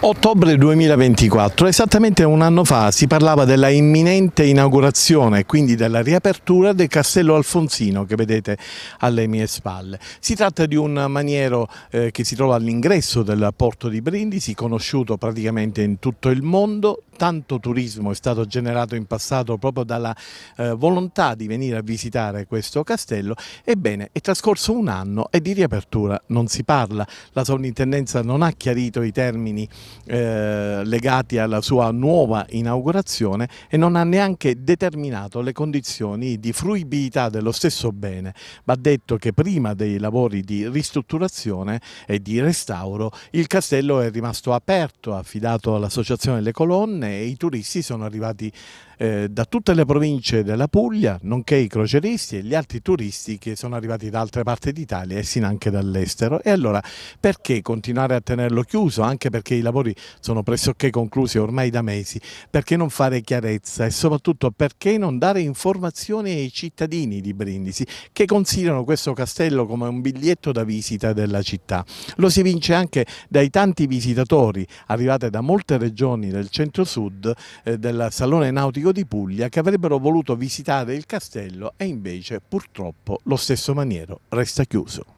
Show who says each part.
Speaker 1: Ottobre 2024, esattamente un anno fa si parlava della imminente inaugurazione e quindi della riapertura del Castello Alfonsino che vedete alle mie spalle. Si tratta di un maniero eh, che si trova all'ingresso del porto di Brindisi, conosciuto praticamente in tutto il mondo, tanto turismo è stato generato in passato proprio dalla eh, volontà di venire a visitare questo castello, ebbene è trascorso un anno e di riapertura non si parla. La sovrintendenza non ha chiarito i termini eh, legati alla sua nuova inaugurazione e non ha neanche determinato le condizioni di fruibilità dello stesso bene. Va detto che prima dei lavori di ristrutturazione e di restauro il castello è rimasto aperto, affidato all'Associazione delle Colonne settimane e i turisti sono arrivati eh, da tutte le province della Puglia, nonché i croceristi e gli altri turisti che sono arrivati da altre parti d'Italia e sin anche dall'estero. E allora perché continuare a tenerlo chiuso, anche perché i lavori sono pressoché conclusi ormai da mesi, perché non fare chiarezza e soprattutto perché non dare informazioni ai cittadini di Brindisi che considerano questo castello come un biglietto da visita della città. Lo si vince anche dai tanti visitatori arrivati da molte regioni del centro-sud Sud eh, del Salone Nautico di Puglia che avrebbero voluto visitare il
Speaker 2: castello e invece purtroppo lo stesso maniero resta chiuso.